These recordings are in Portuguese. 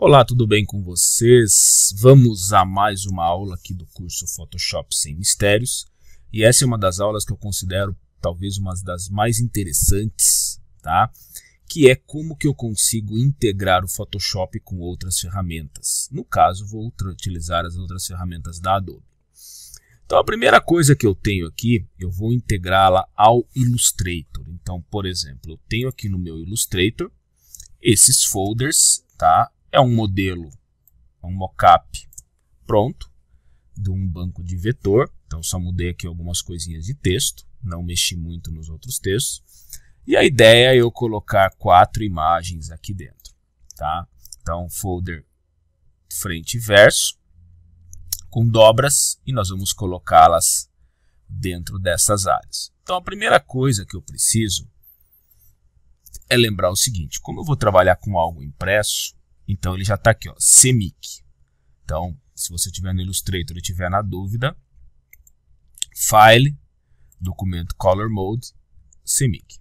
Olá, tudo bem com vocês? Vamos a mais uma aula aqui do curso Photoshop sem mistérios. E essa é uma das aulas que eu considero talvez uma das mais interessantes, tá? Que é como que eu consigo integrar o Photoshop com outras ferramentas. No caso, vou utilizar as outras ferramentas da Adobe. Então, a primeira coisa que eu tenho aqui, eu vou integrá-la ao Illustrator. Então, por exemplo, eu tenho aqui no meu Illustrator esses folders, tá? é um modelo, é um mockup pronto de um banco de vetor. Então só mudei aqui algumas coisinhas de texto, não mexi muito nos outros textos. E a ideia é eu colocar quatro imagens aqui dentro, tá? Então folder frente e verso com dobras e nós vamos colocá-las dentro dessas áreas. Então a primeira coisa que eu preciso é lembrar o seguinte, como eu vou trabalhar com algo impresso, então ele já está aqui, ó, CMYK. Então, se você tiver no Illustrator e tiver na dúvida, File, documento Color Mode, CMYK.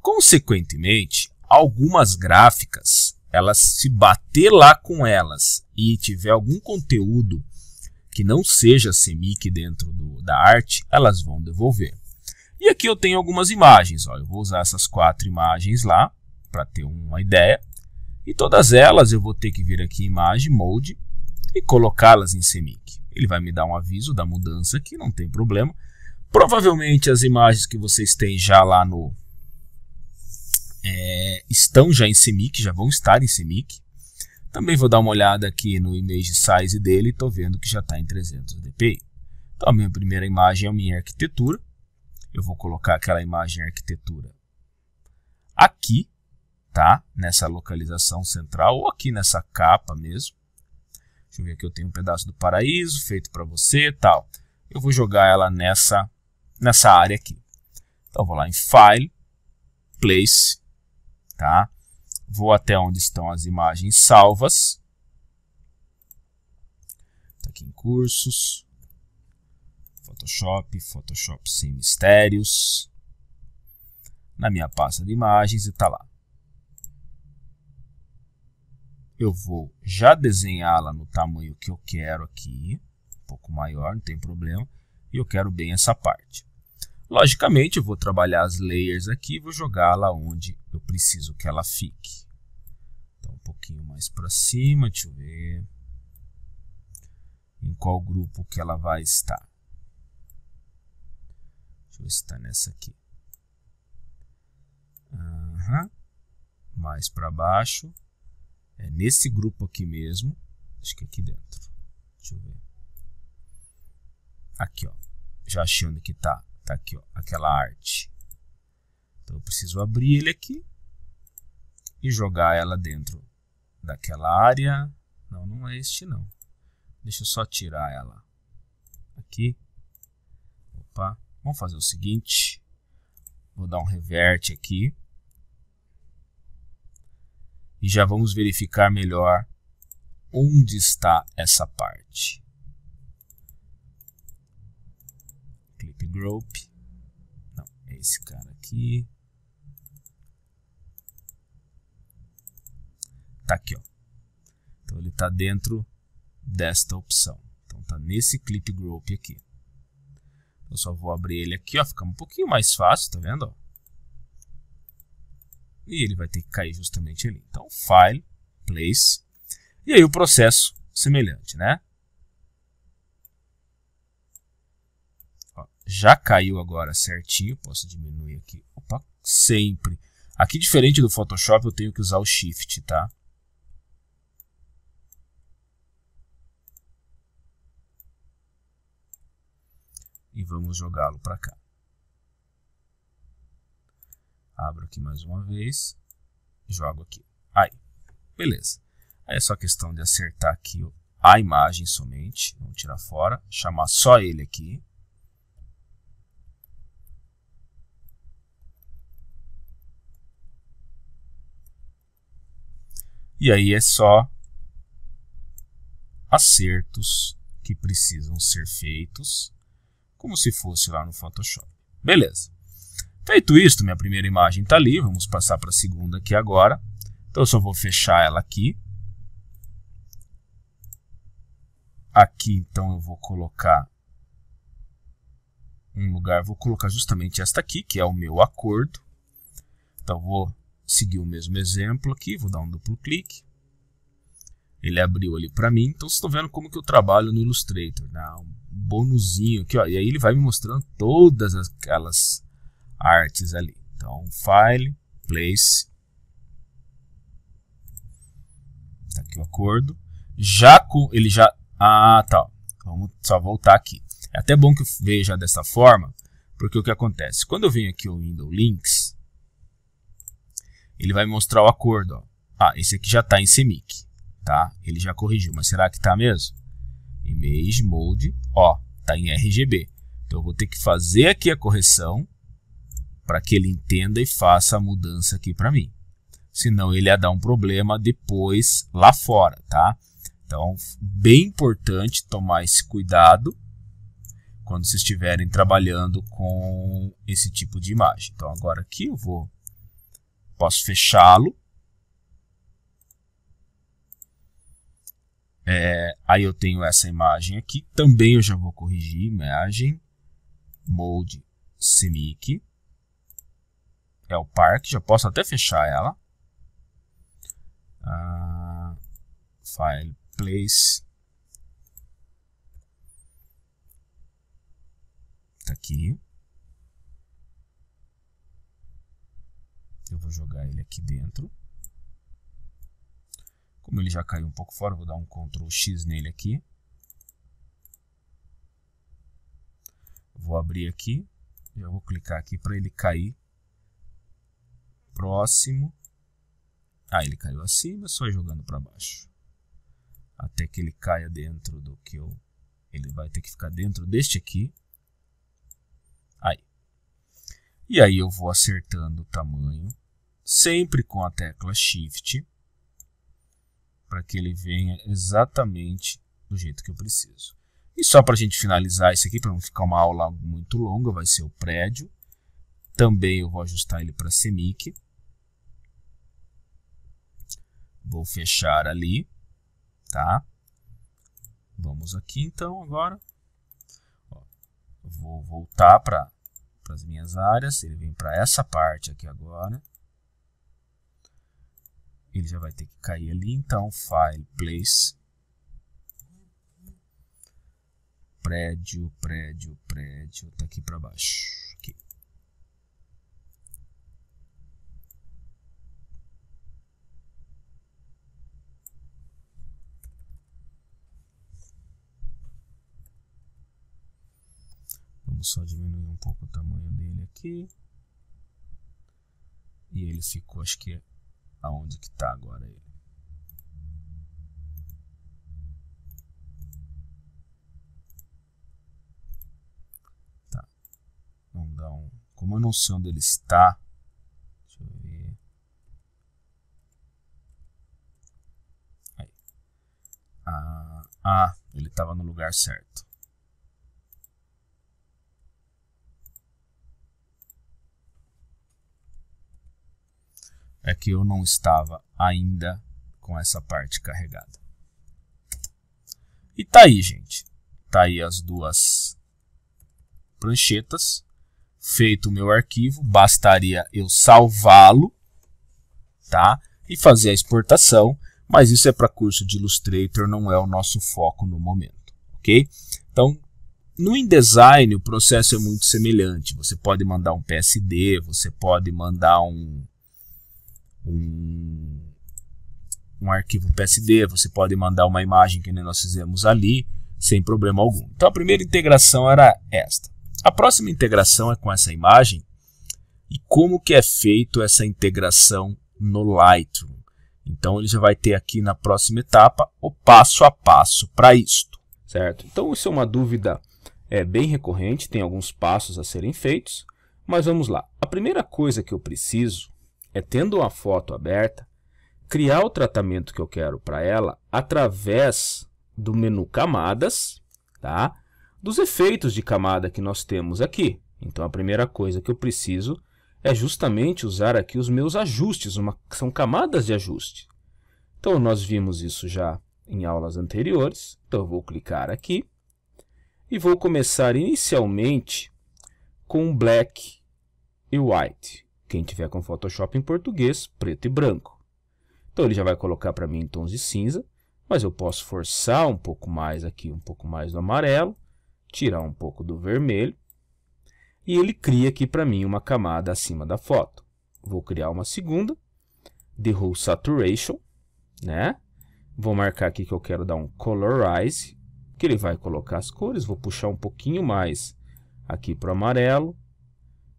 Consequentemente, algumas gráficas, elas se bater lá com elas e tiver algum conteúdo que não seja CMYK dentro do, da arte, elas vão devolver. E aqui eu tenho algumas imagens, ó, eu vou usar essas quatro imagens lá para ter uma ideia. E todas elas eu vou ter que vir aqui em imagem, mode e colocá-las em CMYK. Ele vai me dar um aviso da mudança aqui, não tem problema. Provavelmente as imagens que vocês têm já lá no... É, estão já em CMYK, já vão estar em CMYK. Também vou dar uma olhada aqui no image size dele, estou vendo que já está em 300 dpi. Então a minha primeira imagem é a minha arquitetura. Eu vou colocar aquela imagem arquitetura aqui tá? Nessa localização central ou aqui nessa capa mesmo. Deixa eu ver aqui, eu tenho um pedaço do paraíso feito para você tal. Eu vou jogar ela nessa, nessa área aqui. Então, vou lá em File, Place, tá? Vou até onde estão as imagens salvas. Tá aqui em Cursos, Photoshop, Photoshop sem mistérios. Na minha pasta de imagens e tá lá. eu vou já desenhá-la no tamanho que eu quero aqui, um pouco maior, não tem problema, e eu quero bem essa parte. Logicamente, eu vou trabalhar as layers aqui e vou jogá-la onde eu preciso que ela fique. Então, um pouquinho mais para cima, deixa eu ver em qual grupo que ela vai estar. Deixa eu estar tá nessa aqui. Uhum. Mais para baixo é nesse grupo aqui mesmo. Acho que é aqui dentro. Deixa eu ver. Aqui, ó. Já achando que tá, tá aqui, ó, aquela arte. Então eu preciso abrir ele aqui e jogar ela dentro daquela área. Não, não é este não. Deixa eu só tirar ela aqui. Opa. Vamos fazer o seguinte. Vou dar um revert aqui e já vamos verificar melhor onde está essa parte. Clip Group. Não, é esse cara aqui. Tá aqui, ó. Então ele está dentro desta opção. Então tá nesse Clip Group aqui. Eu só vou abrir ele aqui, ó. Fica um pouquinho mais fácil, tá vendo? e ele vai ter que cair justamente ali. Então, file, place, e aí o processo semelhante, né? Ó, já caiu agora certinho, posso diminuir aqui, opa, sempre. Aqui, diferente do Photoshop, eu tenho que usar o Shift, tá? E vamos jogá-lo para cá. Abro aqui mais uma vez. Jogo aqui. Aí. Beleza. Aí é só questão de acertar aqui a imagem somente. Vamos tirar fora. Chamar só ele aqui. E aí é só acertos que precisam ser feitos, como se fosse lá no Photoshop. Beleza. Feito isto, minha primeira imagem está ali, vamos passar para a segunda aqui agora. Então eu só vou fechar ela aqui. Aqui então eu vou colocar um lugar, vou colocar justamente esta aqui, que é o meu acordo. Então vou seguir o mesmo exemplo aqui, vou dar um duplo clique. Ele abriu ali para mim, então vocês estão vendo como que eu trabalho no Illustrator, né? um bonuzinho aqui, ó, e aí ele vai me mostrando todas aquelas artes ali. Então, file, place. Tá aqui o acordo. Já com. Ele já. Ah, tá. Vamos só voltar aqui. É até bom que veja dessa forma, porque o que acontece? Quando eu venho aqui o Windows Links, ele vai mostrar o acordo. Ó. Ah, esse aqui já está em CMYK, tá? Ele já corrigiu, mas será que está mesmo? Image Mode, ó, está em RGB. Então eu vou ter que fazer aqui a correção para que ele entenda e faça a mudança aqui para mim. Senão ele ia dar um problema depois lá fora, tá? Então, bem importante tomar esse cuidado quando vocês estiverem trabalhando com esse tipo de imagem. Então, agora aqui eu vou posso fechá-lo. É, aí eu tenho essa imagem aqui. Também eu já vou corrigir imagem mode semic é o park. Já posso até fechar ela. Ah, file place. Tá aqui. Eu vou jogar ele aqui dentro. Como ele já caiu um pouco fora, vou dar um Ctrl X nele aqui. Vou abrir aqui. eu vou clicar aqui para ele cair próximo. Ah, ele caiu acima, só jogando para baixo. Até que ele caia dentro do que eu... Ele vai ter que ficar dentro deste aqui. Aí. E aí eu vou acertando o tamanho, sempre com a tecla Shift, para que ele venha exatamente do jeito que eu preciso. E só para a gente finalizar isso aqui, para não ficar uma aula muito longa, vai ser o prédio. Também eu vou ajustar ele para semic. Vou fechar ali, tá? Vamos aqui então agora. Ó, vou voltar para as minhas áreas. Ele vem para essa parte aqui agora. Ele já vai ter que cair ali. Então, File, Place. Prédio, prédio, prédio. Tá aqui para baixo. Vamos só diminuir um pouco o tamanho dele aqui. E ele ficou, acho que é aonde que está agora ele. Tá. Vamos dar um... Como eu não sei onde ele está... Deixa eu ver... Aí. Ah, ah ele estava no lugar certo. é que eu não estava ainda com essa parte carregada. E tá aí, gente. Tá aí as duas pranchetas. Feito o meu arquivo, bastaria eu salvá-lo, tá? E fazer a exportação, mas isso é para curso de Illustrator, não é o nosso foco no momento, ok? Então, no InDesign o processo é muito semelhante. Você pode mandar um PSD, você pode mandar um, um, um arquivo PSD, você pode mandar uma imagem que nós fizemos ali, sem problema algum. Então a primeira integração era esta. A próxima integração é com essa imagem e como que é feito essa integração no Lightroom. Então ele já vai ter aqui na próxima etapa o passo a passo para isto, certo? Então isso é uma dúvida é bem recorrente, tem alguns passos a serem feitos, mas vamos lá. A primeira coisa que eu preciso é tendo uma foto aberta, criar o tratamento que eu quero para ela através do menu camadas, tá? Dos efeitos de camada que nós temos aqui. Então a primeira coisa que eu preciso é justamente usar aqui os meus ajustes, uma, são camadas de ajuste. Então nós vimos isso já em aulas anteriores, então eu vou clicar aqui e vou começar inicialmente com black e white. Quem tiver com Photoshop em português, preto e branco. Então ele já vai colocar para mim em tons de cinza, mas eu posso forçar um pouco mais aqui, um pouco mais do amarelo, tirar um pouco do vermelho, e ele cria aqui para mim uma camada acima da foto. Vou criar uma segunda, de Whole Saturation, né? Vou marcar aqui que eu quero dar um Colorize, que ele vai colocar as cores, vou puxar um pouquinho mais aqui para o amarelo,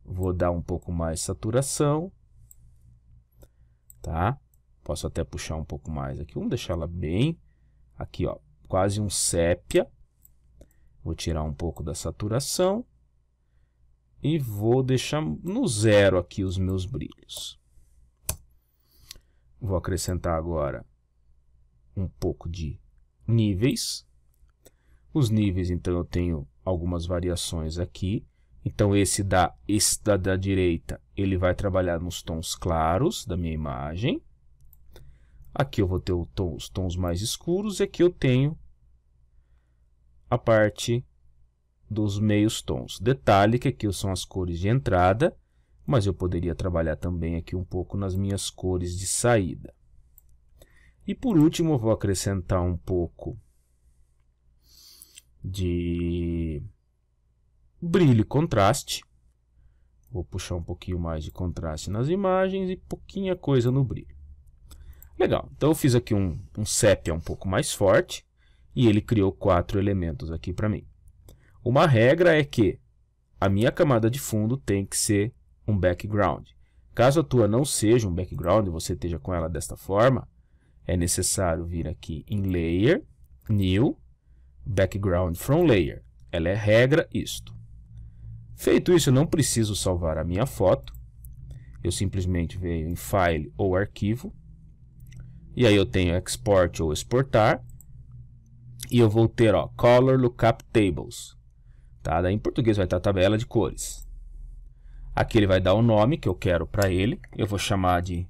Vou dar um pouco mais de saturação. Tá? Posso até puxar um pouco mais aqui. Vamos deixar ela bem... Aqui, ó. Quase um sépia. Vou tirar um pouco da saturação. E vou deixar no zero aqui os meus brilhos. Vou acrescentar agora um pouco de níveis. Os níveis, então, eu tenho algumas variações aqui. Então esse da, esse da, da direita, ele vai trabalhar nos tons claros da minha imagem. Aqui eu vou ter tom, os tons mais escuros e aqui eu tenho a parte dos meios tons. Detalhe que aqui são as cores de entrada, mas eu poderia trabalhar também aqui um pouco nas minhas cores de saída. E por último, eu vou acrescentar um pouco de brilho e contraste. Vou puxar um pouquinho mais de contraste nas imagens e pouquinha coisa no brilho. Legal, então eu fiz aqui um, um sépia um pouco mais forte e ele criou quatro elementos aqui para mim. Uma regra é que a minha camada de fundo tem que ser um background. Caso a tua não seja um background, e você esteja com ela desta forma, é necessário vir aqui em Layer, New, Background from Layer. Ela é regra isto. Feito isso, eu não preciso salvar a minha foto. Eu simplesmente venho em File ou Arquivo. E aí eu tenho Export ou Exportar. E eu vou ter ó, Color Lookup Tables. Tá? Daí em português vai estar tabela de cores. Aqui ele vai dar o nome que eu quero para ele. Eu vou chamar de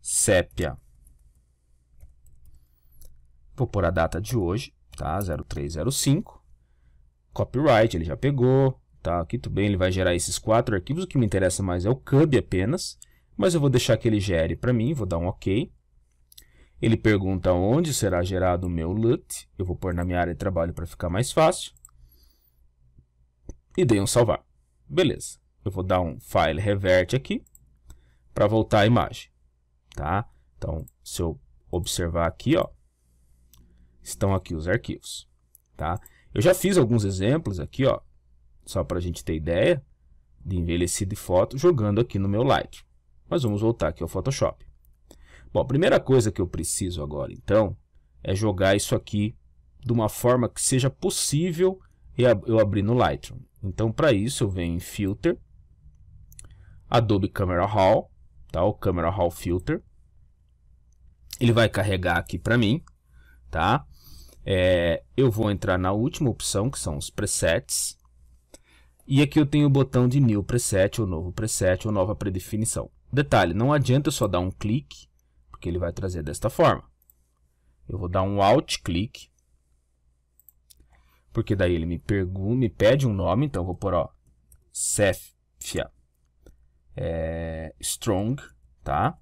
sépia. Vou pôr a data de hoje, tá? 0305. Copyright, ele já pegou. Tá, aqui tudo bem, ele vai gerar esses quatro arquivos. O que me interessa mais é o CUB apenas. Mas eu vou deixar que ele gere para mim, vou dar um OK. Ele pergunta onde será gerado o meu LUT. Eu vou pôr na minha área de trabalho para ficar mais fácil. E dei um salvar. Beleza. Eu vou dar um File Revert aqui para voltar a imagem. Tá? Então, se eu observar aqui, ó, estão aqui os arquivos. Tá? Eu já fiz alguns exemplos aqui ó, só para a gente ter ideia, de envelhecido e foto, jogando aqui no meu Lightroom. Mas vamos voltar aqui ao Photoshop. Bom, a primeira coisa que eu preciso agora, então, é jogar isso aqui de uma forma que seja possível eu abrir no Lightroom. Então, para isso, eu venho em Filter, Adobe Camera Raw, tá? o Camera Raw Filter. Ele vai carregar aqui para mim. Tá? É, eu vou entrar na última opção, que são os presets. E aqui eu tenho o botão de New Preset, ou novo preset, ou nova predefinição. Detalhe, não adianta eu só dar um clique, porque ele vai trazer desta forma. Eu vou dar um Alt clique, porque daí ele me, pergunta, me pede um nome, então eu vou pôr ó, Cefia é, Strong, tá?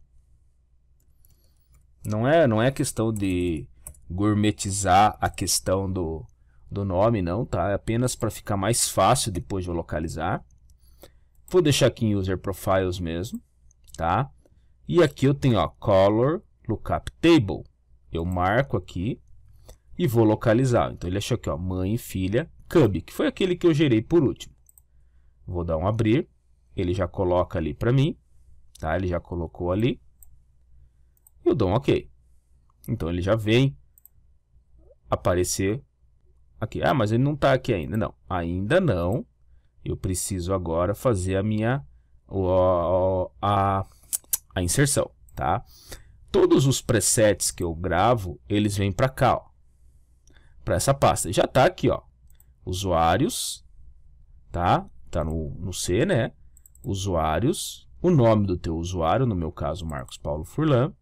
Não é, não é questão de gourmetizar a questão do, do nome não, tá? É apenas para ficar mais fácil depois de eu localizar. Vou deixar aqui em User Profiles mesmo, tá? E aqui eu tenho, ó, Color Lookup Table. Eu marco aqui e vou localizar. Então, ele achou aqui, ó, mãe e filha, Cub, que foi aquele que eu gerei por último. Vou dar um abrir. Ele já coloca ali para mim, tá? Ele já colocou ali. Eu dou um OK. Então, ele já vem aparecer aqui. Ah, mas ele não está aqui ainda. Não, ainda não. Eu preciso agora fazer a minha a, a inserção, tá? Todos os presets que eu gravo, eles vêm para cá, para essa pasta. Já está aqui, ó. Usuários, tá? Tá no, no C, né? Usuários, o nome do teu usuário, no meu caso, Marcos Paulo Furlan.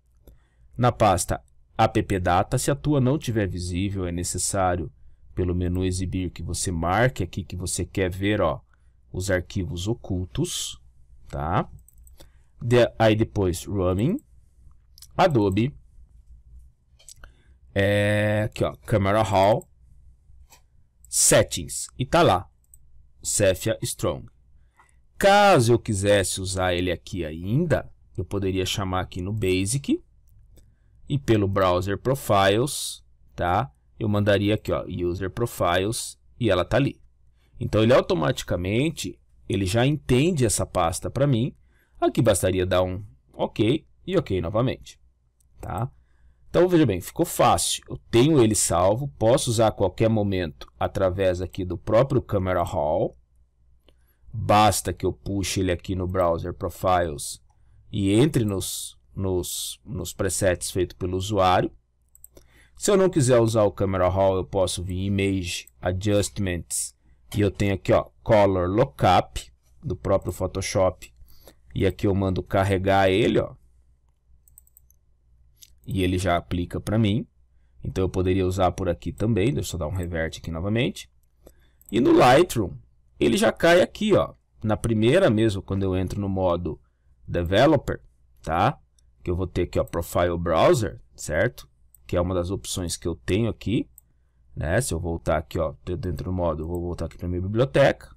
Na pasta app data, se a tua não tiver visível, é necessário pelo menu exibir que você marque aqui que você quer ver ó, os arquivos ocultos, tá? De, aí depois Running, Adobe, é, aqui ó, Camera Raw, Settings, e tá lá, Cephia Strong. Caso eu quisesse usar ele aqui ainda, eu poderia chamar aqui no Basic e pelo Browser Profiles, tá? eu mandaria aqui, ó, user profiles e ela tá ali. Então ele automaticamente ele já entende essa pasta para mim. Aqui bastaria dar um OK e OK novamente, tá? Então veja bem, ficou fácil. Eu tenho ele salvo, posso usar a qualquer momento através aqui do próprio Camera Hall. Basta que eu puxe ele aqui no browser Profiles e entre nos nos, nos presets feitos pelo usuário se eu não quiser usar o Camera Raw, eu posso vir em Image Adjustments e eu tenho aqui ó, Color Lockup do próprio Photoshop e aqui eu mando carregar ele ó, e ele já aplica para mim. Então eu poderia usar por aqui também, deixa eu dar um revert aqui novamente. E no Lightroom, ele já cai aqui ó, na primeira mesmo, quando eu entro no modo Developer, tá? Que eu vou ter aqui ó, Profile Browser, certo? que é uma das opções que eu tenho aqui. Né? Se eu voltar aqui, ó, dentro do modo, vou voltar aqui para minha biblioteca.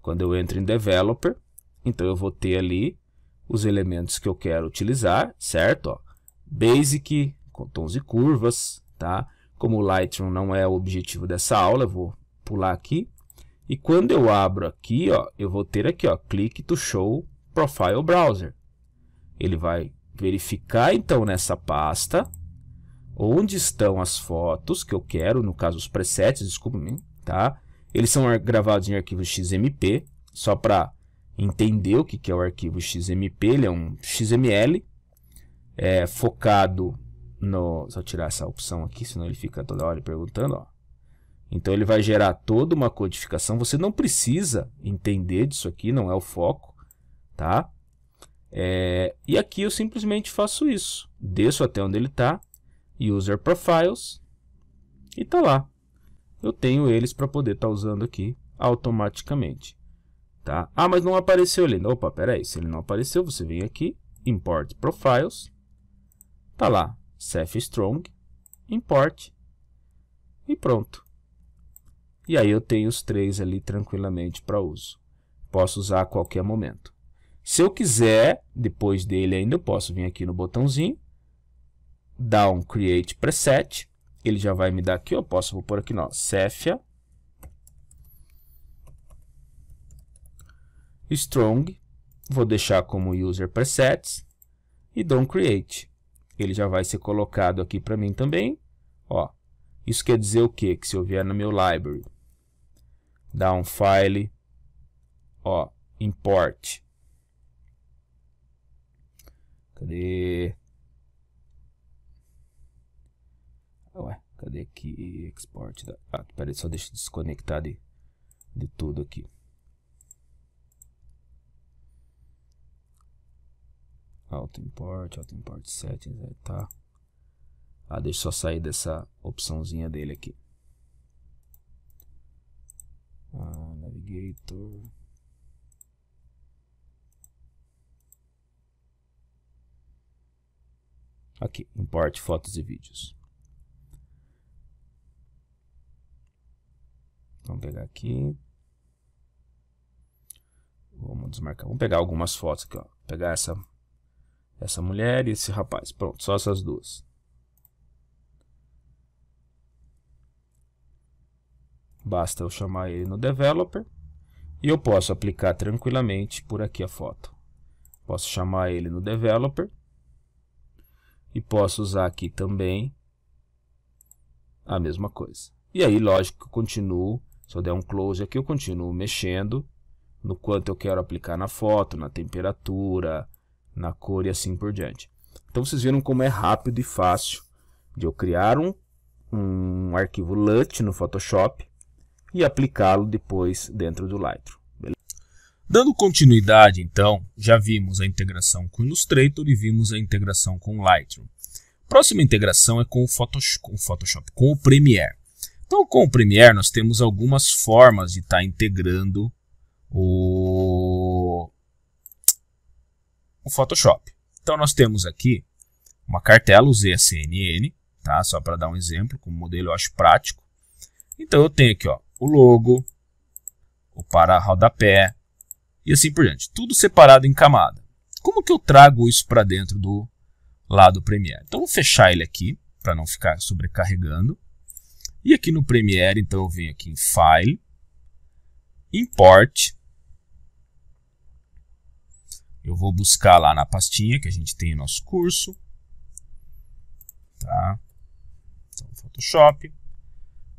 Quando eu entro em Developer, então eu vou ter ali os elementos que eu quero utilizar, certo? Ó, basic, com tons e curvas, tá? Como o Lightroom não é o objetivo dessa aula, eu vou pular aqui. E quando eu abro aqui, ó, eu vou ter aqui, ó, click to show profile browser. Ele vai verificar então nessa pasta, onde estão as fotos que eu quero, no caso os presets, desculpa-me, tá? Eles são gravados em arquivo XMP, só para entender o que, que é o arquivo XMP, ele é um XML é, focado no... Só tirar essa opção aqui, senão ele fica toda hora perguntando, ó. Então ele vai gerar toda uma codificação, você não precisa entender disso aqui, não é o foco, tá? É, e aqui eu simplesmente faço isso, desço até onde ele está, User Profiles, e tá lá. Eu tenho eles para poder estar tá usando aqui automaticamente. Tá? Ah, mas não apareceu ele. Opa, peraí, se ele não apareceu, você vem aqui, Import Profiles, tá lá, Ceph Strong, Import, e pronto. E aí eu tenho os três ali tranquilamente para uso. Posso usar a qualquer momento. Se eu quiser, depois dele ainda, eu posso vir aqui no botãozinho down create preset, ele já vai me dar aqui, eu posso vou pôr aqui, ó, Cefia strong, vou deixar como user presets e dou um create. Ele já vai ser colocado aqui para mim também, ó. Isso quer dizer o quê? Que se eu vier no meu library, dar um file, ó, import. Cadê? Ué, cadê aqui export? Da... Ah, peraí, só deixa desconectar de, de tudo aqui. Auto import, auto import settings, aí tá. Ah, deixa eu só sair dessa opçãozinha dele aqui. Ah, navigator. Aqui, import fotos e vídeos. Vamos pegar aqui. Vamos desmarcar. Vamos pegar algumas fotos aqui, ó. Pegar essa, essa mulher e esse rapaz. Pronto, só essas duas. Basta eu chamar ele no developer e eu posso aplicar tranquilamente por aqui a foto. Posso chamar ele no developer e posso usar aqui também a mesma coisa. E aí, lógico, eu continuo se eu der um close aqui, eu continuo mexendo no quanto eu quero aplicar na foto, na temperatura, na cor e assim por diante. Então vocês viram como é rápido e fácil de eu criar um, um arquivo LUT no Photoshop e aplicá-lo depois dentro do Lightroom. Dando continuidade, então, já vimos a integração com o Illustrator e vimos a integração com o Lightroom. Próxima integração é com o, Photoshop, com o Premiere. Então, com o Premiere, nós temos algumas formas de estar tá integrando o... o Photoshop. Então, nós temos aqui uma cartela, usei a CNN, tá? só para dar um exemplo, como modelo eu acho prático. Então, eu tenho aqui ó, o logo, o para-rodapé e assim por diante. Tudo separado em camada. Como que eu trago isso para dentro do lado Premiere? Então, vou fechar ele aqui, para não ficar sobrecarregando. E aqui no Premiere, então eu venho aqui em File, Import. Eu vou buscar lá na pastinha que a gente tem o nosso curso. Tá? Então, Photoshop.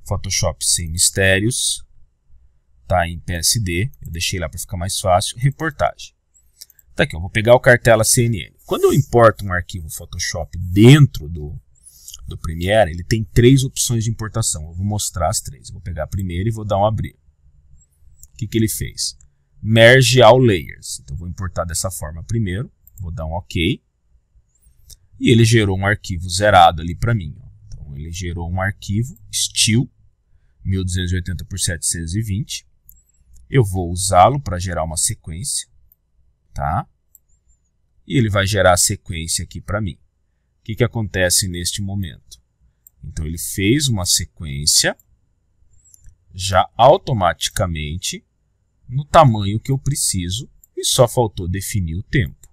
Photoshop sem mistérios. Tá em PSD. Eu deixei lá para ficar mais fácil. Reportagem. Tá aqui, eu vou pegar o cartela CNN. Quando eu importo um arquivo Photoshop dentro do, do Premiere, ele tem três opções de importação. Eu vou mostrar as três. Eu vou pegar a primeira e vou dar um abrir. O que, que ele fez? Merge all layers. Então, vou importar dessa forma primeiro. Vou dar um OK. E ele gerou um arquivo zerado ali para mim. Ó. Então, ele gerou um arquivo still 1280 por 720. Eu vou usá-lo para gerar uma sequência. Tá? E ele vai gerar a sequência aqui para mim que, que acontece neste momento? Então, ele fez uma sequência já automaticamente no tamanho que eu preciso e só faltou definir o tempo.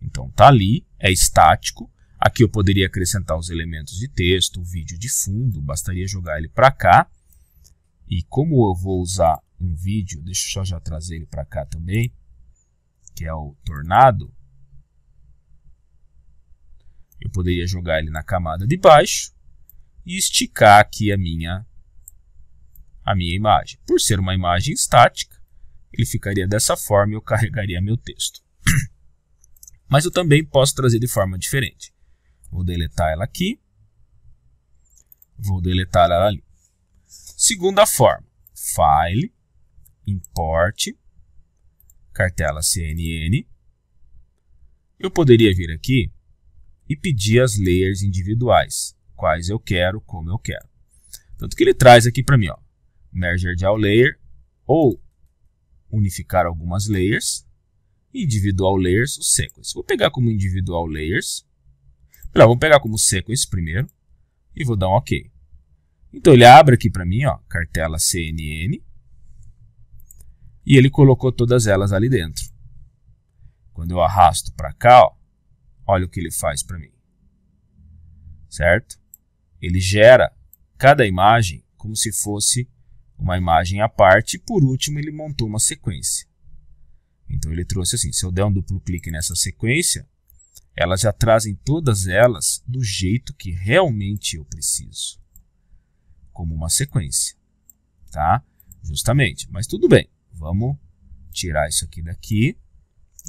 Então, tá ali, é estático. Aqui eu poderia acrescentar os elementos de texto, o vídeo de fundo, bastaria jogar ele para cá. E como eu vou usar um vídeo, deixa eu já trazer ele para cá também, que é o tornado, poderia jogar ele na camada de baixo e esticar aqui a minha, a minha imagem. Por ser uma imagem estática, ele ficaria dessa forma e eu carregaria meu texto. Mas eu também posso trazer de forma diferente. Vou deletar ela aqui. Vou deletar ela ali. Segunda forma. File, import, cartela CNN. Eu poderia vir aqui e pedir as layers individuais, quais eu quero, como eu quero. Tanto que ele traz aqui para mim, ó, merger de all layer ou unificar algumas layers, individual layers, o sequence. Vou pegar como individual layers. Melhor, vou pegar como sequence primeiro e vou dar um OK. Então ele abre aqui para mim, ó, cartela CNN e ele colocou todas elas ali dentro. Quando eu arrasto para cá, ó, Olha o que ele faz para mim. Certo? Ele gera cada imagem como se fosse uma imagem à parte e por último ele montou uma sequência. Então ele trouxe assim, se eu der um duplo clique nessa sequência, elas já trazem todas elas do jeito que realmente eu preciso, como uma sequência, tá? Justamente, mas tudo bem, vamos tirar isso aqui daqui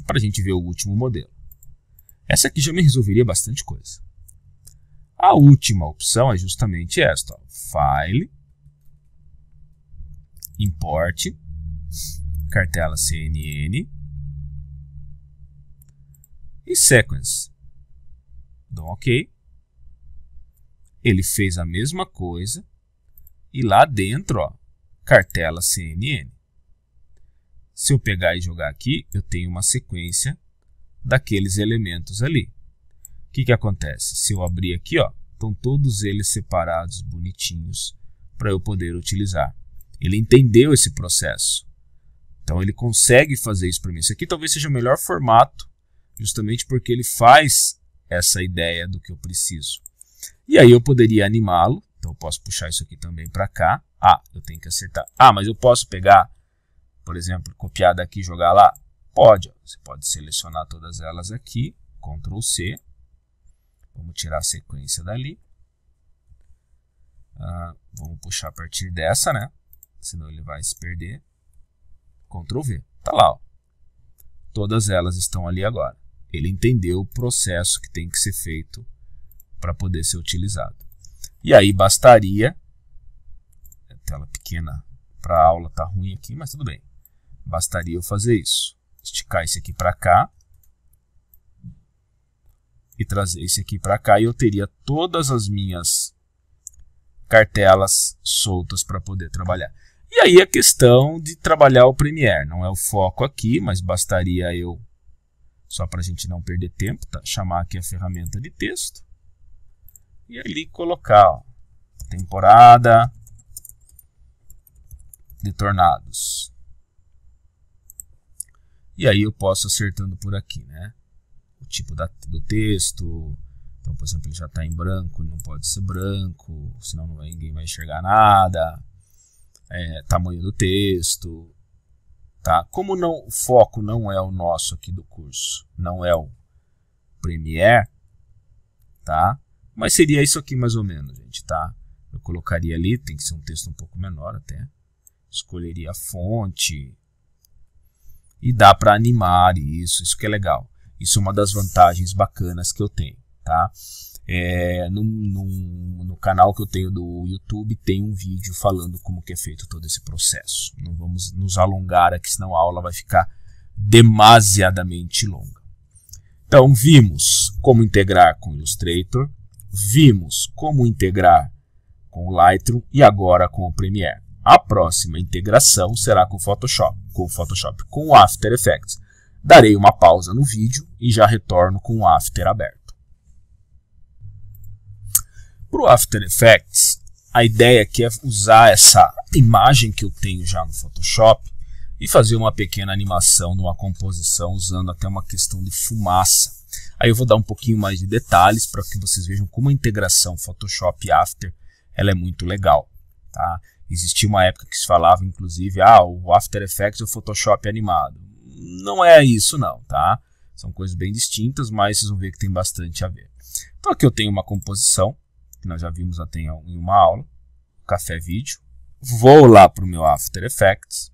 para a gente ver o último modelo. Essa aqui já me resolveria bastante coisa. A última opção é justamente esta: ó. File, Import, cartela CNN e Sequence. Dou um OK. Ele fez a mesma coisa e lá dentro, ó, cartela CNN. Se eu pegar e jogar aqui, eu tenho uma sequência daqueles elementos ali. O que, que acontece? Se eu abrir aqui, ó, estão todos eles separados, bonitinhos, para eu poder utilizar. Ele entendeu esse processo. Então ele consegue fazer isso para mim. Isso aqui talvez seja o melhor formato, justamente porque ele faz essa ideia do que eu preciso. E aí eu poderia animá-lo. Então eu posso puxar isso aqui também para cá. Ah, eu tenho que acertar. Ah, mas eu posso pegar, por exemplo, copiar daqui e jogar lá? pode. Você pode selecionar todas elas aqui, Ctrl C. Vamos tirar a sequência dali. Ah, vamos puxar a partir dessa, né? Senão ele vai se perder. Ctrl V. Tá lá, ó. Todas elas estão ali agora. Ele entendeu o processo que tem que ser feito para poder ser utilizado. E aí bastaria tela pequena para aula tá ruim aqui, mas tudo bem. Bastaria eu fazer isso esticar esse aqui para cá e trazer esse aqui para cá e eu teria todas as minhas cartelas soltas para poder trabalhar. E aí a questão de trabalhar o Premiere, não é o foco aqui, mas bastaria eu, só para a gente não perder tempo, tá? chamar aqui a ferramenta de texto e ali colocar ó, temporada de tornados. E aí eu posso acertando por aqui, né? O tipo da, do texto. Então, por exemplo, ele já está em branco, não pode ser branco, senão ninguém vai enxergar nada. É, tamanho do texto, tá? Como não, o foco não é o nosso aqui do curso, não é o Premiere, tá? Mas seria isso aqui mais ou menos, gente, tá? Eu colocaria ali, tem que ser um texto um pouco menor até. Escolheria a fonte, e dá para animar isso, isso que é legal. Isso é uma das vantagens bacanas que eu tenho, tá? É, no, no, no, canal que eu tenho do YouTube tem um vídeo falando como que é feito todo esse processo. Não vamos nos alongar aqui, senão a aula vai ficar demasiadamente longa. Então, vimos como integrar com o Illustrator, vimos como integrar com o Lightroom e agora com o Premiere. A próxima integração será com o Photoshop, com o Photoshop, com o After Effects. Darei uma pausa no vídeo e já retorno com o After aberto. Para o After Effects, a ideia aqui é usar essa imagem que eu tenho já no Photoshop e fazer uma pequena animação numa uma composição usando até uma questão de fumaça. Aí eu vou dar um pouquinho mais de detalhes para que vocês vejam como a integração Photoshop After ela é muito legal. Tá? Existia uma época que se falava, inclusive, ah, o After Effects e é o Photoshop animado. Não é isso, não, tá? São coisas bem distintas, mas vocês vão ver que tem bastante a ver. Então aqui eu tenho uma composição, que nós já vimos até em uma aula, café vídeo. Vou lá para o meu After Effects,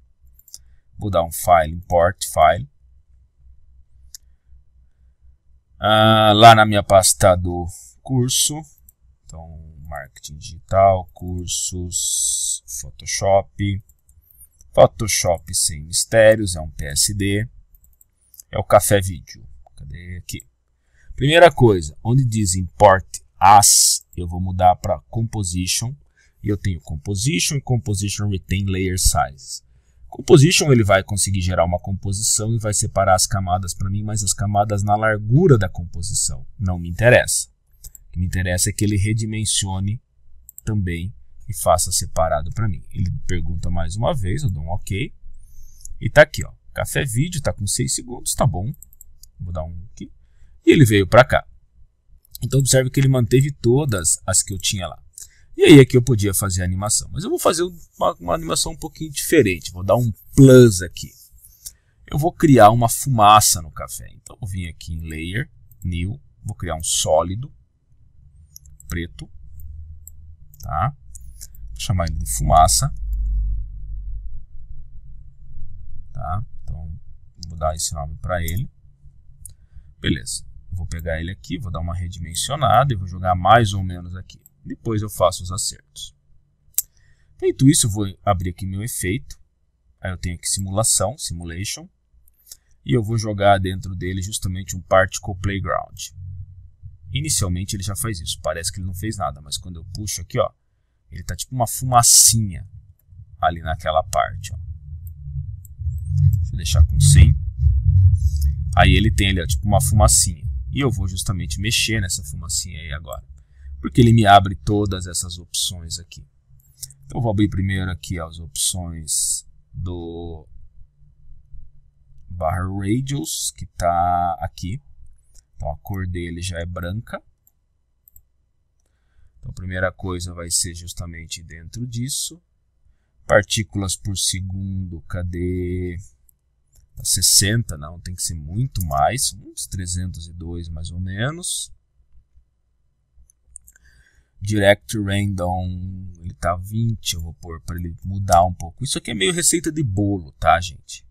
vou dar um file, import file. Ah, lá na minha pasta do curso, então marketing digital, cursos, Photoshop. Photoshop sem mistérios, é um PSD. É o café vídeo. Cadê aqui? Primeira coisa, onde diz import as, eu vou mudar para composition. E eu tenho composition e composition retain layer size. Composition ele vai conseguir gerar uma composição e vai separar as camadas para mim, mas as camadas na largura da composição não me interessa que me interessa é que ele redimensione também e faça separado para mim. Ele pergunta mais uma vez, eu dou um OK. E tá aqui, ó. Café vídeo, tá com 6 segundos, tá bom. Vou dar um aqui. E ele veio para cá. Então observe que ele manteve todas as que eu tinha lá. E aí aqui é eu podia fazer a animação, mas eu vou fazer uma, uma animação um pouquinho diferente. Vou dar um plus aqui. Eu vou criar uma fumaça no café. Então eu vim aqui em Layer, New, vou criar um sólido preto, tá? Vou chamar ele de fumaça, tá? Então, vou dar esse nome para ele. Beleza. Vou pegar ele aqui, vou dar uma redimensionada e vou jogar mais ou menos aqui. Depois eu faço os acertos. Feito isso, eu vou abrir aqui meu efeito. Aí eu tenho aqui simulação, simulation. E eu vou jogar dentro dele justamente um particle playground. Inicialmente ele já faz isso, parece que ele não fez nada, mas quando eu puxo aqui, ó, ele tá tipo uma fumacinha ali naquela parte, ó. Deixa eu deixar com 100. Aí ele tem ali, ó, tipo uma fumacinha. E eu vou justamente mexer nessa fumacinha aí agora, porque ele me abre todas essas opções aqui. Então eu vou abrir primeiro aqui as opções do Bar radius, que tá aqui. Então a cor dele já é branca. Então a primeira coisa vai ser justamente dentro disso. Partículas por segundo, cadê? 60 tá não, tem que ser muito mais, uns 302 mais ou menos. Direct Random, ele tá 20, eu vou pôr para ele mudar um pouco. Isso aqui é meio receita de bolo, tá, gente?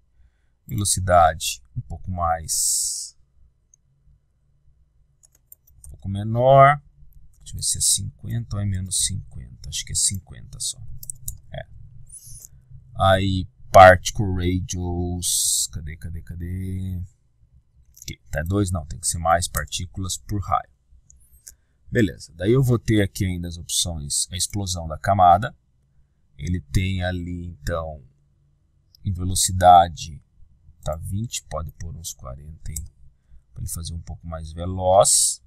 Velocidade, um pouco mais pouco menor. Deixa eu ver se é 50 ou é menos 50. Acho que é 50 só. É. Aí, particle radius. Cadê, cadê, cadê? Aqui, tá 2 não, tem que ser mais partículas por raio. Beleza, daí eu vou ter aqui ainda as opções, a explosão da camada. Ele tem ali, então, em velocidade, tá 20, pode pôr uns 40 para ele fazer um pouco mais veloz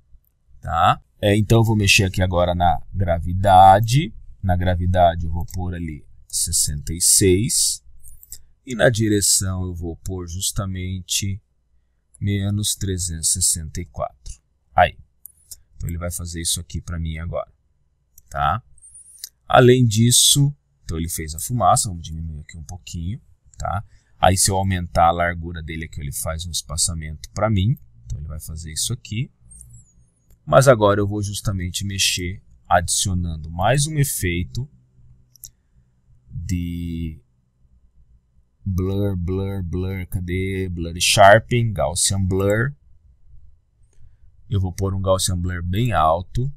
tá? É, então eu vou mexer aqui agora na gravidade. Na gravidade eu vou pôr ali 66. E na direção eu vou pôr justamente menos 364. Aí. Então ele vai fazer isso aqui para mim agora, tá? Além disso, então ele fez a fumaça, vamos diminuir aqui um pouquinho, tá? Aí se eu aumentar a largura dele aqui, ele faz um espaçamento para mim. Então ele vai fazer isso aqui, mas agora eu vou justamente mexer adicionando mais um efeito de blur, blur, blur, cadê? Blur Sharpen, Gaussian Blur. Eu vou pôr um Gaussian Blur bem alto,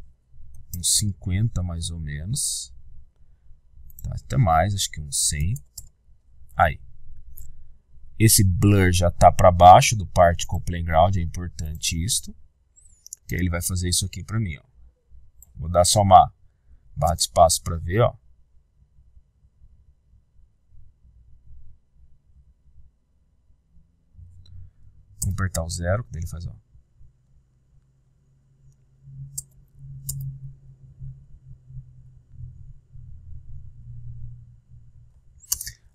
uns 50 mais ou menos. Tá, até mais, acho que uns 100. Aí. Esse blur já está para baixo do Particle Playground, é importante isto. Que aí ele vai fazer isso aqui para mim, ó. Vou dar só uma barra de espaço para ver, ó. Vou apertar o zero, que ele faz, ó.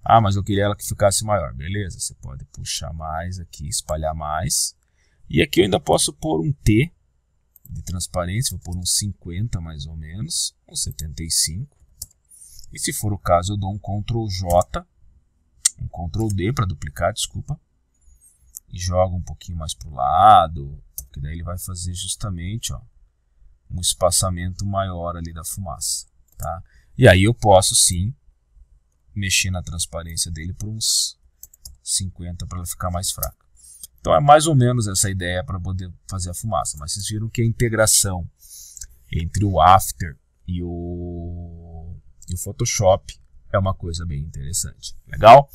Ah, mas eu queria ela que ficasse maior. Beleza, você pode puxar mais aqui, espalhar mais. E aqui eu ainda posso pôr um T de transparência, vou pôr uns 50 mais ou menos, uns 75. E se for o caso, eu dou um Ctrl J, um Ctrl D para duplicar, desculpa, e jogo um pouquinho mais para o lado, porque daí ele vai fazer justamente ó, um espaçamento maior ali da fumaça. Tá? E aí eu posso sim mexer na transparência dele por uns 50 para ela ficar mais fraca. Então é mais ou menos essa ideia para poder fazer a fumaça. Mas vocês viram que a integração entre o After e o, e o Photoshop é uma coisa bem interessante. Legal?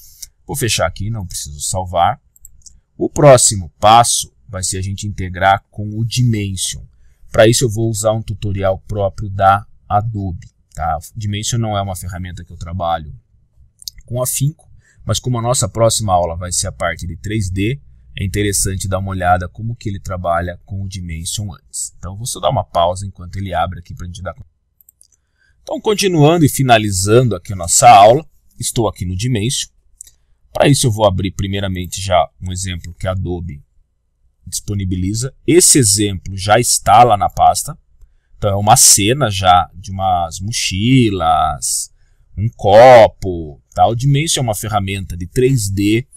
Vou fechar aqui, não preciso salvar. O próximo passo vai ser a gente integrar com o Dimension. Para isso eu vou usar um tutorial próprio da Adobe. Tá? Dimension não é uma ferramenta que eu trabalho com afinco, mas como a nossa próxima aula vai ser a parte de 3D, é interessante dar uma olhada como que ele trabalha com o Dimension antes. Então, vou só dar uma pausa enquanto ele abre aqui para a gente dar... Então, continuando e finalizando aqui a nossa aula, estou aqui no Dimension. Para isso, eu vou abrir primeiramente já um exemplo que a Adobe disponibiliza. Esse exemplo já está lá na pasta. Então, é uma cena já de umas mochilas, um copo. Tá? O Dimension é uma ferramenta de 3D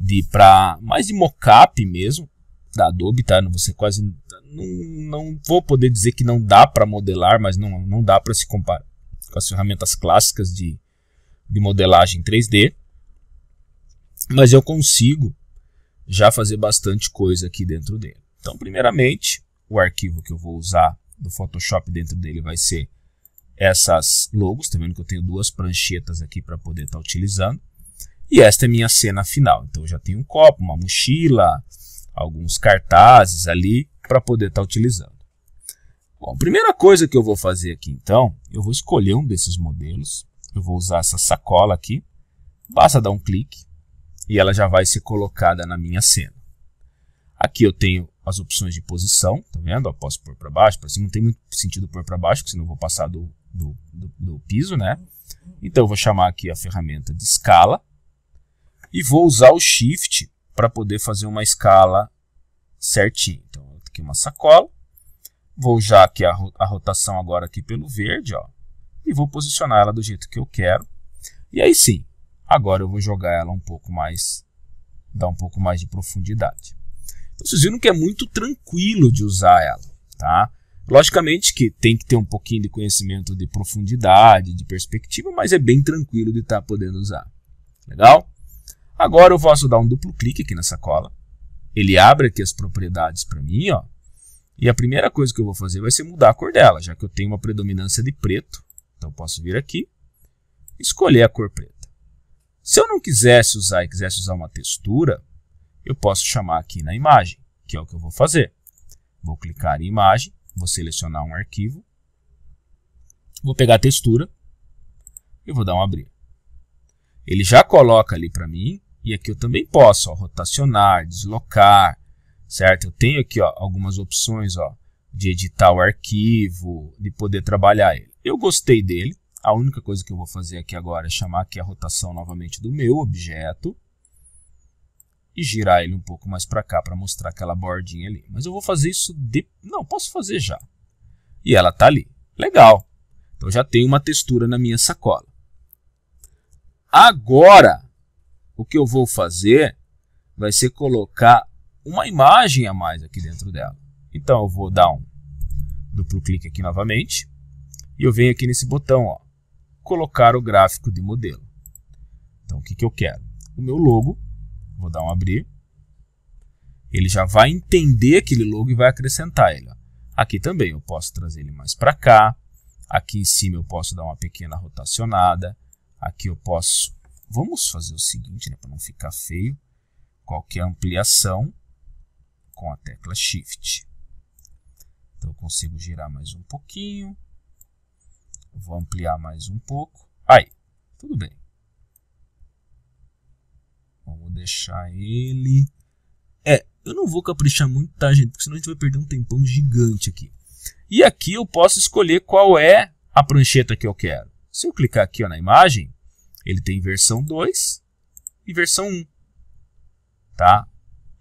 de para mais de mockup mesmo da Adobe, tá? Você quase não, não vou poder dizer que não dá para modelar, mas não, não dá para se comparar com as ferramentas clássicas de, de modelagem 3D. Mas eu consigo já fazer bastante coisa aqui dentro dele. Então, primeiramente, o arquivo que eu vou usar do Photoshop dentro dele vai ser essas logos. Tá vendo que eu tenho duas pranchetas aqui para poder estar tá utilizando. E esta é minha cena final. Então já tenho um copo, uma mochila, alguns cartazes ali para poder estar tá utilizando. Bom, a primeira coisa que eu vou fazer aqui então, eu vou escolher um desses modelos. Eu vou usar essa sacola aqui. Basta dar um clique e ela já vai ser colocada na minha cena. Aqui eu tenho as opções de posição, tá vendo? Eu posso pôr para baixo, para cima. Não tem muito sentido pôr para baixo, porque senão eu vou passar do, do, do, do piso, né? Então eu vou chamar aqui a ferramenta de escala e vou usar o Shift para poder fazer uma escala certinha. Então, aqui uma sacola. Vou já aqui a, a rotação agora aqui pelo verde, ó. E vou posicionar ela do jeito que eu quero. E aí sim, agora eu vou jogar ela um pouco mais, dar um pouco mais de profundidade. Então, vocês viram que é muito tranquilo de usar ela, tá? Logicamente que tem que ter um pouquinho de conhecimento de profundidade, de perspectiva, mas é bem tranquilo de estar tá podendo usar. Legal? Agora eu posso dar um duplo clique aqui nessa cola. Ele abre aqui as propriedades para mim, ó. E a primeira coisa que eu vou fazer vai ser mudar a cor dela, já que eu tenho uma predominância de preto. Então eu posso vir aqui, escolher a cor preta. Se eu não quisesse usar e quisesse usar uma textura, eu posso chamar aqui na imagem, que é o que eu vou fazer. Vou clicar em imagem, vou selecionar um arquivo, vou pegar a textura e vou dar um abrir. Ele já coloca ali para mim e aqui eu também posso ó, rotacionar, deslocar, certo? Eu tenho aqui ó, algumas opções ó, de editar o arquivo, de poder trabalhar ele. Eu gostei dele. A única coisa que eu vou fazer aqui agora é chamar aqui a rotação novamente do meu objeto e girar ele um pouco mais para cá para mostrar aquela bordinha ali. Mas eu vou fazer isso de... Não, posso fazer já. E ela está ali. Legal. Então já tenho uma textura na minha sacola. Agora o que eu vou fazer vai ser colocar uma imagem a mais aqui dentro dela. Então eu vou dar um duplo clique aqui novamente e eu venho aqui nesse botão, ó, colocar o gráfico de modelo. Então o que, que eu quero? O meu logo, vou dar um abrir, ele já vai entender aquele logo e vai acrescentar ele. Ó. Aqui também eu posso trazer ele mais para cá, aqui em cima eu posso dar uma pequena rotacionada, aqui eu posso Vamos fazer o seguinte, né, para não ficar feio, qualquer ampliação com a tecla Shift. Então eu consigo girar mais um pouquinho. Vou ampliar mais um pouco. Aí, tudo bem. Vamos deixar ele. É, eu não vou caprichar muito, tá, gente? Porque senão a gente vai perder um tempão gigante aqui. E aqui eu posso escolher qual é a prancheta que eu quero. Se eu clicar aqui ó, na imagem, ele tem versão 2 e versão 1. Tá?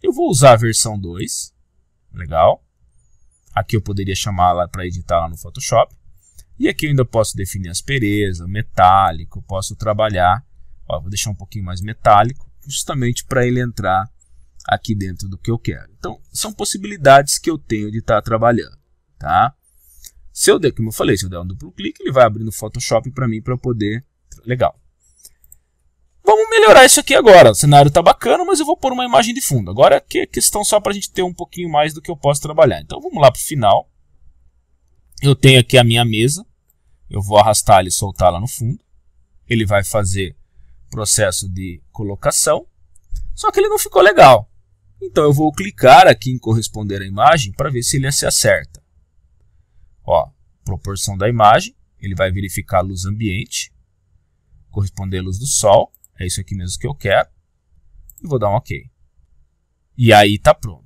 Eu vou usar a versão 2. Legal. Aqui eu poderia chamá-la para editar lá no Photoshop. E aqui eu ainda posso definir aspereza, metálico, posso trabalhar. Ó, vou deixar um pouquinho mais metálico, justamente para ele entrar aqui dentro do que eu quero. Então, são possibilidades que eu tenho de estar tá trabalhando. Tá? Se eu der, como eu falei, se eu der um duplo clique, ele vai abrir no Photoshop para mim para poder. Legal. Vamos melhorar isso aqui agora. O cenário tá bacana, mas eu vou pôr uma imagem de fundo. Agora aqui é questão só para a gente ter um pouquinho mais do que eu posso trabalhar. Então vamos lá para o final. Eu tenho aqui a minha mesa. Eu vou arrastar ele e soltar lá no fundo. Ele vai fazer processo de colocação. Só que ele não ficou legal. Então eu vou clicar aqui em corresponder à imagem para ver se ele se acerta. Ó, proporção da imagem. Ele vai verificar a luz ambiente, corresponder à luz do sol é isso aqui mesmo que eu quero, e vou dar um OK. E aí está pronto.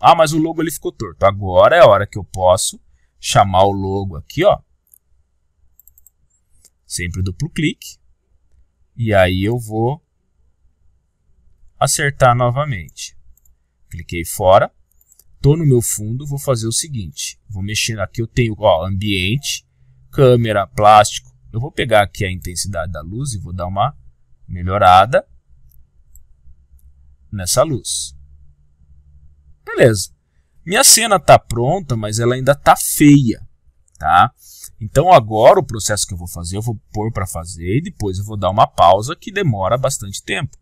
Ah, mas o logo ele ficou torto. Agora é a hora que eu posso chamar o logo aqui, ó. Sempre duplo clique. E aí eu vou acertar novamente. Cliquei fora. Estou no meu fundo, vou fazer o seguinte. Vou mexer aqui, eu tenho ó, ambiente, câmera, plástico, eu vou pegar aqui a intensidade da luz e vou dar uma melhorada nessa luz. Beleza. Minha cena está pronta, mas ela ainda está feia, tá? Então agora o processo que eu vou fazer, eu vou pôr para fazer e depois eu vou dar uma pausa que demora bastante tempo,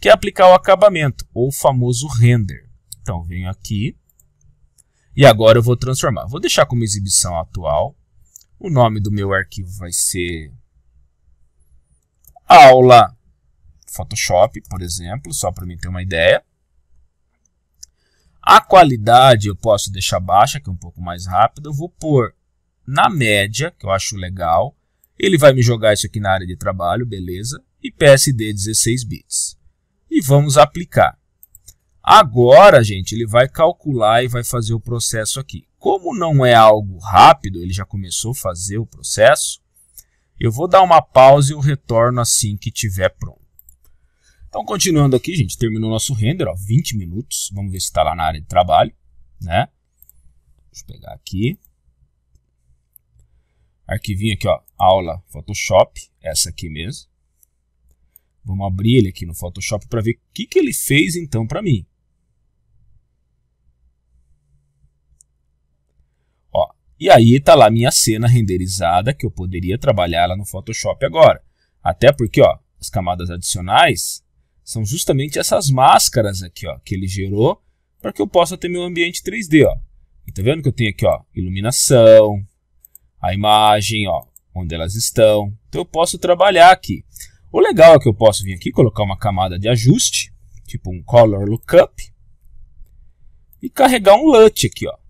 que é aplicar o acabamento, ou o famoso render. Então venho aqui e agora eu vou transformar. Vou deixar como exibição atual, o nome do meu arquivo vai ser aula Photoshop, por exemplo, só para mim ter uma ideia. A qualidade eu posso deixar baixa, que é um pouco mais rápido. Eu vou pôr na média, que eu acho legal. Ele vai me jogar isso aqui na área de trabalho, beleza? E PSD 16 bits. E vamos aplicar. Agora, gente, ele vai calcular e vai fazer o processo aqui. Como não é algo rápido, ele já começou a fazer o processo, eu vou dar uma pausa e eu retorno assim que tiver pronto. Então, continuando aqui, gente, terminou nosso render, ó, 20 minutos. Vamos ver se está lá na área de trabalho, né? Deixa eu pegar aqui. Arquivinho aqui, ó, aula Photoshop, essa aqui mesmo. Vamos abrir ele aqui no Photoshop para ver o que, que ele fez então para mim. E aí está lá minha cena renderizada que eu poderia trabalhar lá no Photoshop agora. Até porque, ó, as camadas adicionais são justamente essas máscaras aqui, ó, que ele gerou para que eu possa ter meu ambiente 3D, ó. E tá vendo que eu tenho aqui, ó, iluminação, a imagem, ó, onde elas estão. Então eu posso trabalhar aqui. O legal é que eu posso vir aqui colocar uma camada de ajuste, tipo um color lookup, e carregar um LUT aqui, ó.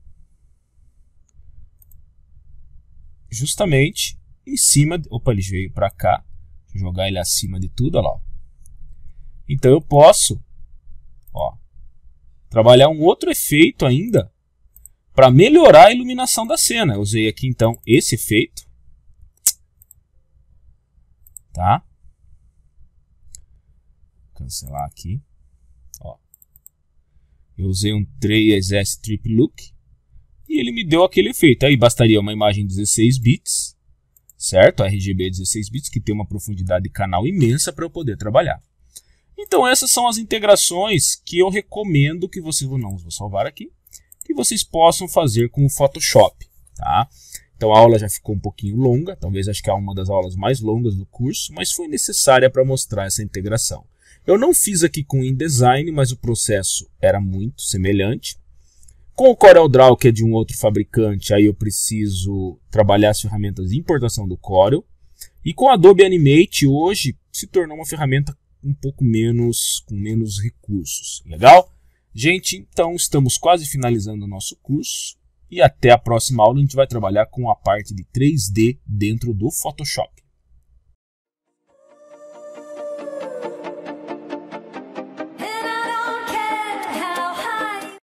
justamente em cima. Opa, ele veio para cá. Deixa eu jogar ele acima de tudo, olha lá. Então eu posso ó, trabalhar um outro efeito ainda para melhorar a iluminação da cena. Eu usei aqui então esse efeito. Tá? Cancelar aqui. Ó. Eu usei um 3S Trip Look e ele me deu aquele efeito. Aí bastaria uma imagem 16 bits, certo? A RGB 16 é bits, que tem uma profundidade de canal imensa para eu poder trabalhar. Então essas são as integrações que eu recomendo que vocês, não, vou salvar aqui, que vocês possam fazer com o Photoshop, tá? Então a aula já ficou um pouquinho longa, talvez acho que é uma das aulas mais longas do curso, mas foi necessária para mostrar essa integração. Eu não fiz aqui com InDesign, mas o processo era muito semelhante. Com o Corel Draw que é de um outro fabricante, aí eu preciso trabalhar as ferramentas de importação do Corel. E com Adobe Animate, hoje, se tornou uma ferramenta um pouco menos, com menos recursos. Legal? Gente, então estamos quase finalizando o nosso curso. E até a próxima aula a gente vai trabalhar com a parte de 3D dentro do Photoshop.